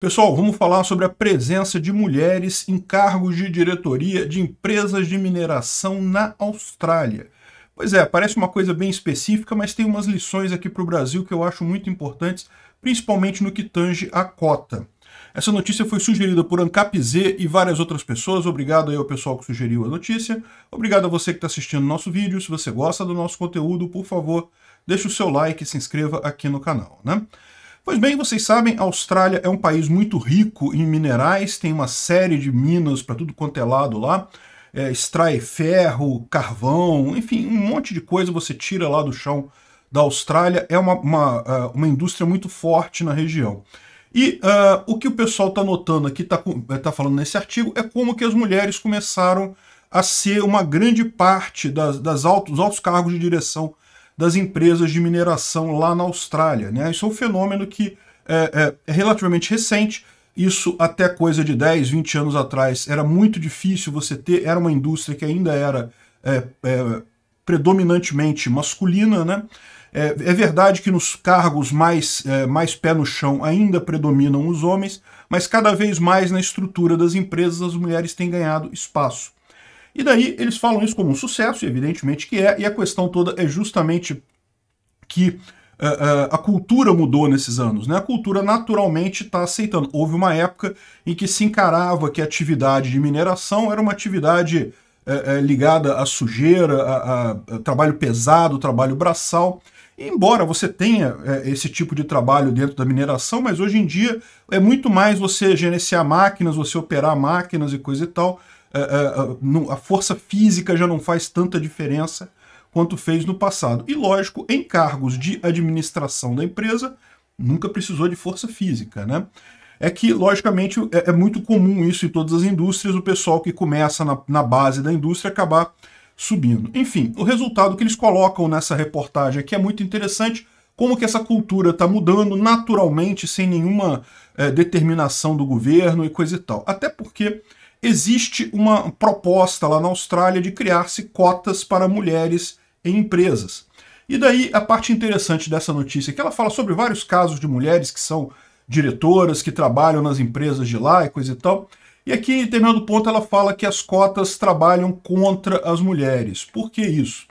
Pessoal, vamos falar sobre a presença de mulheres em cargos de diretoria de empresas de mineração na Austrália. Pois é, parece uma coisa bem específica, mas tem umas lições aqui para o Brasil que eu acho muito importantes, principalmente no que tange a cota. Essa notícia foi sugerida por Z e várias outras pessoas. Obrigado aí ao pessoal que sugeriu a notícia. Obrigado a você que está assistindo nosso vídeo. Se você gosta do nosso conteúdo, por favor, deixe o seu like e se inscreva aqui no canal. Né? Pois bem, vocês sabem, a Austrália é um país muito rico em minerais, tem uma série de minas para tudo quanto é lado lá. É, extrai ferro, carvão, enfim, um monte de coisa você tira lá do chão da Austrália. É uma, uma, é, uma indústria muito forte na região. E uh, o que o pessoal está notando aqui, está é, tá falando nesse artigo, é como que as mulheres começaram a ser uma grande parte das, das altos, dos altos cargos de direção das empresas de mineração lá na Austrália. Né? Isso é um fenômeno que é, é, é relativamente recente. Isso até coisa de 10, 20 anos atrás era muito difícil você ter, era uma indústria que ainda era é, é predominantemente masculina, né? É, é, verdade que nos cargos mais, é, mais pé no chão ainda predominam os homens, mas cada vez mais na estrutura das empresas as mulheres têm ganhado espaço. E daí eles falam isso como um sucesso, e evidentemente que é, e a questão toda é justamente que eh, eh, a cultura mudou nesses anos, né? A cultura naturalmente está aceitando. Houve uma época em que se encarava que a atividade de mineração era uma atividade eh, ligada à sujeira, a, a, a, trabalho pesado, trabalho braçal. embora você tenha é, esse tipo de trabalho dentro da mineração, mas hoje em dia é muito mais você gerenciar máquinas, você operar máquinas e coisa e tal a, é, a, é, é, a força física já não faz tanta diferença quanto fez no passado. E lógico, em cargos de administração da empresa, nunca precisou de força física, né? É que, logicamente, é, é muito comum isso em todas as indústrias, o pessoal que começa na, na base da indústria acabar subindo. Enfim, o resultado que eles colocam nessa reportagem aqui é muito interessante, como que essa cultura está mudando naturalmente, sem nenhuma é, determinação do governo e coisa e tal. Até porque existe uma proposta lá na Austrália de criar-se cotas para mulheres em empresas. E daí a parte interessante dessa notícia é que ela fala sobre vários casos de mulheres que são diretoras, que trabalham nas empresas de lá e coisa e tal. E aqui, em determinado ponto, ela fala que as cotas trabalham contra as mulheres. Por que isso?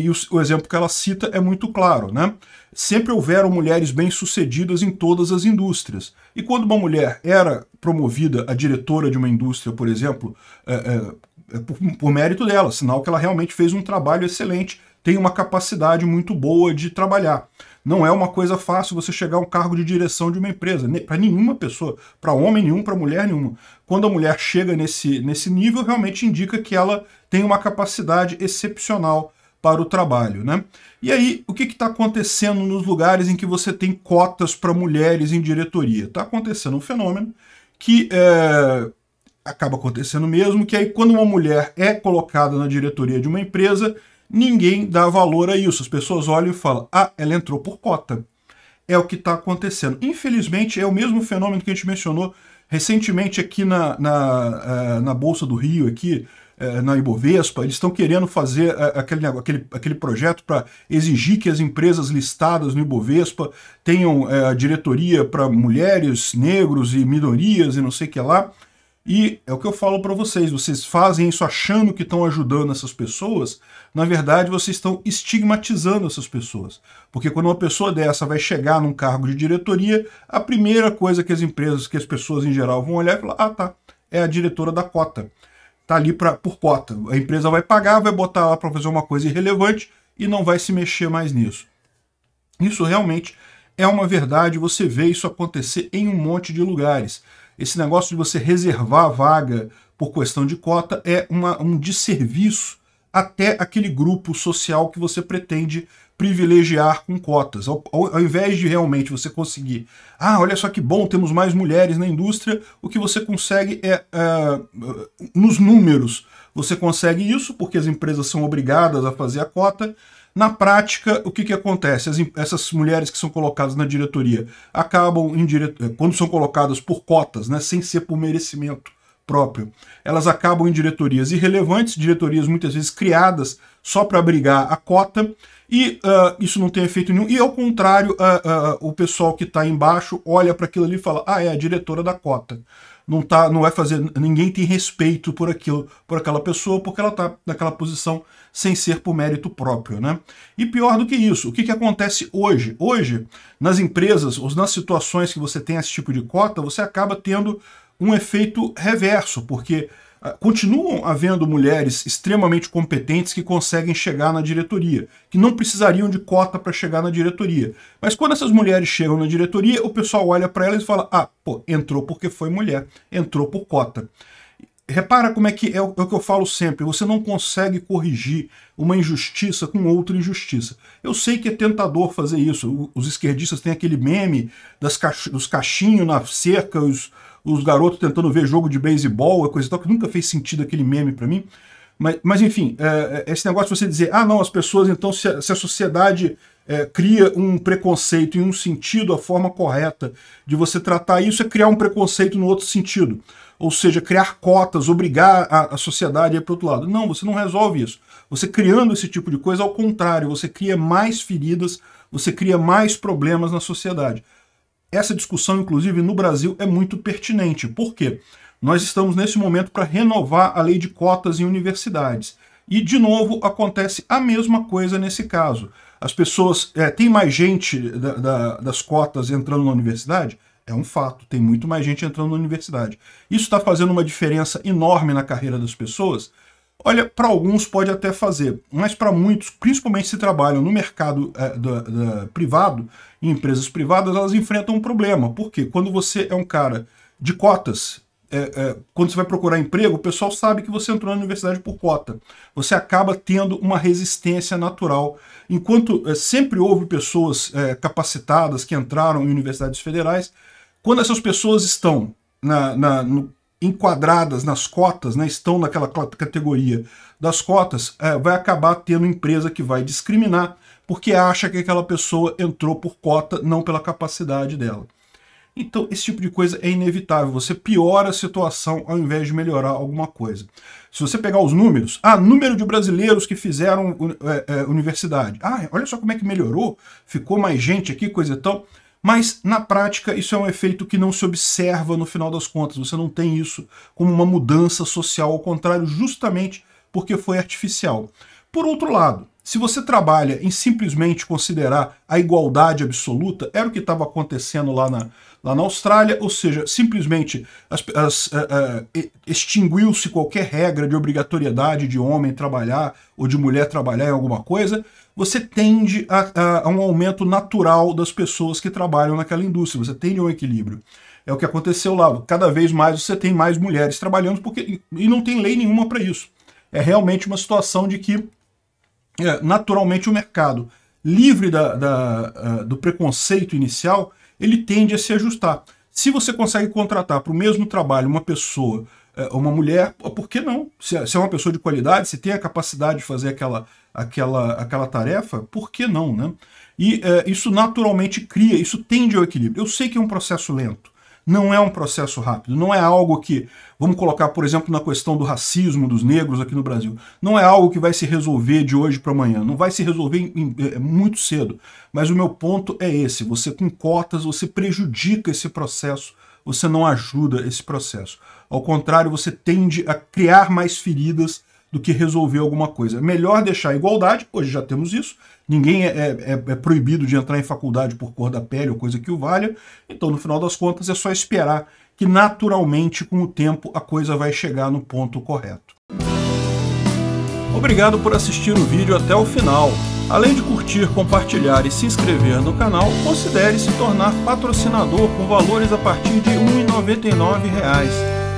e o, o exemplo que ela cita é muito claro, né? Sempre houveram mulheres bem-sucedidas em todas as indústrias. E quando uma mulher era promovida a diretora de uma indústria, por exemplo, é, é, é, por, por mérito dela, sinal que ela realmente fez um trabalho excelente, tem uma capacidade muito boa de trabalhar. Não é uma coisa fácil você chegar a um cargo de direção de uma empresa, para nenhuma pessoa, para homem nenhum, para mulher nenhuma. Quando a mulher chega nesse, nesse nível, realmente indica que ela tem uma capacidade excepcional para o trabalho. Né? E aí, o que está acontecendo nos lugares em que você tem cotas para mulheres em diretoria? Está acontecendo um fenômeno que é, acaba acontecendo mesmo, que aí quando uma mulher é colocada na diretoria de uma empresa, ninguém dá valor a isso. As pessoas olham e falam, ah, ela entrou por cota. É o que está acontecendo. Infelizmente, é o mesmo fenômeno que a gente mencionou recentemente aqui na, na, eh, na Bolsa do Rio, aqui, eh, na Ibovespa, eles estão querendo fazer eh, aquele, aquele, aquele projeto para exigir que as empresas listadas no Ibovespa tenham eh, a diretoria para mulheres, negros e minorias e não sei o que lá. E é o que eu falo para vocês, vocês fazem isso achando que estão ajudando essas pessoas, na verdade vocês estão estigmatizando essas pessoas. Porque quando uma pessoa dessa vai chegar num cargo de diretoria, a primeira coisa que as empresas, que as pessoas em geral vão olhar e falar, ah tá, é a diretora da cota tá ali pra, por cota. A empresa vai pagar, vai botar lá para fazer uma coisa irrelevante e não vai se mexer mais nisso. Isso realmente é uma verdade, você vê isso acontecer em um monte de lugares. Esse negócio de você reservar a vaga por questão de cota é uma, um desserviço até aquele grupo social que você pretende privilegiar com cotas. Ao, ao, ao, invés de realmente você conseguir, ah, olha só que bom, temos mais mulheres na indústria, o que você consegue é, é nos números, você consegue isso porque as empresas são obrigadas a fazer a cota. Na prática, o que, que acontece? As, essas mulheres que são colocadas na diretoria acabam, dire... quando são colocadas por cotas, né, sem ser por merecimento, próprio. Elas acabam em diretorias irrelevantes, diretorias muitas vezes criadas só para abrigar a cota, e uh, isso não tem efeito nenhum. E ao contrário, uh, uh, o pessoal que está embaixo olha para aquilo ali e fala: ah, é a diretora da cota. Não, tá, não vai fazer. Ninguém tem respeito por aquilo, por aquela pessoa, porque ela está naquela posição sem ser por mérito próprio. Né? E pior do que isso, o que, que acontece hoje? Hoje, nas empresas, ou nas situações que você tem esse tipo de cota, você acaba tendo um efeito reverso, porque ah, continuam havendo mulheres extremamente competentes que conseguem chegar na diretoria, que não precisariam de cota para chegar na diretoria. Mas quando essas mulheres chegam na diretoria, o pessoal olha para elas e fala: ah, pô, entrou porque foi mulher, entrou por cota. Repara como é que é o, é o que eu falo sempre: você não consegue corrigir uma injustiça com outra injustiça. Eu sei que é tentador fazer isso. Os esquerdistas têm aquele meme das dos cachinhos na cerca, os, os garotos tentando ver jogo de beisebol, é coisa e tal, que nunca fez sentido aquele meme para mim. Mas, mas enfim, é, é, esse negócio de você dizer, ah, não, as pessoas, então, se a, se a sociedade é, cria um preconceito em um sentido, a forma correta de você tratar isso é criar um preconceito no outro sentido. Ou seja, criar cotas, obrigar a, a sociedade a ir para outro lado. Não, você não resolve isso. Você criando esse tipo de coisa, ao contrário, você cria mais feridas, você cria mais problemas na sociedade. Essa discussão, inclusive, no Brasil é muito pertinente. Por quê? Nós estamos nesse momento para renovar a lei de cotas em universidades. E, de novo, acontece a mesma coisa nesse caso. As pessoas. É, tem mais gente da, da, das cotas entrando na universidade? É um fato, tem muito mais gente entrando na universidade. Isso está fazendo uma diferença enorme na carreira das pessoas? Olha, para alguns pode até fazer, mas para muitos, principalmente se trabalham no mercado é, da, da, privado, em empresas privadas, elas enfrentam um problema. Porque quando você é um cara de cotas, é, é, quando você vai procurar emprego, o pessoal sabe que você entrou na universidade por cota. Você acaba tendo uma resistência natural. Enquanto eh, sempre houve pessoas eh, capacitadas que entraram em universidades federais, quando essas pessoas estão na, na no, enquadradas nas cotas, né, estão naquela categoria das cotas, é, vai acabar tendo empresa que vai discriminar porque acha que aquela pessoa entrou por cota, não pela capacidade dela. Então, esse tipo de coisa é inevitável. Você piora a situação ao invés de melhorar alguma coisa. Se você pegar os números, ah, número de brasileiros que fizeram é, é, universidade. Ah, olha só como é que melhorou, ficou mais gente aqui, coisa e tal. Mas, na prática, isso é um efeito que não se observa no final das contas. Você não tem isso como uma mudança social, ao contrário, justamente porque foi artificial. Por outro lado, se você trabalha em simplesmente considerar a igualdade absoluta, era o que estava acontecendo lá na, lá na Austrália, ou seja, simplesmente eh, eh, extinguiu-se qualquer regra de obrigatoriedade de homem trabalhar ou de mulher trabalhar em alguma coisa, você tende a, a, a um aumento natural das pessoas que trabalham naquela indústria, você tende a um equilíbrio é o que aconteceu lá. Cada vez mais você tem mais mulheres trabalhando porque e não tem lei nenhuma para isso. É realmente uma situação de que é, naturalmente o mercado livre da, da uh, do preconceito inicial ele tende a se ajustar. Se você consegue contratar para o mesmo trabalho uma pessoa, eh, uma mulher, por que não? É, se é uma pessoa de qualidade, se tem a capacidade de fazer aquela, aquela, aquela tarefa, por que não, né? E é, isso naturalmente cria, isso tende ao equilíbrio. Eu sei que é um processo lento, não é um processo rápido, não é algo que, vamos colocar, por exemplo, na questão do racismo dos negros aqui no Brasil, não é algo que vai se resolver de hoje para amanhã, não vai se resolver em, em, é, muito cedo. Mas o meu ponto é esse: você com cotas, você prejudica esse processo, você não ajuda esse processo. Ao contrário, você tende a criar mais feridas do que resolver alguma coisa. Melhor deixar a igualdade, hoje já temos isso, ninguém é, é, é, é proibido de entrar em faculdade por cor da pele ou coisa que o valha, então no final das contas é só esperar que naturalmente com o tempo a coisa vai chegar no ponto correto. Obrigado por assistir o vídeo até o final. Além de curtir, compartilhar e se inscrever no canal, considere se tornar patrocinador com valores a partir de R$ 1,99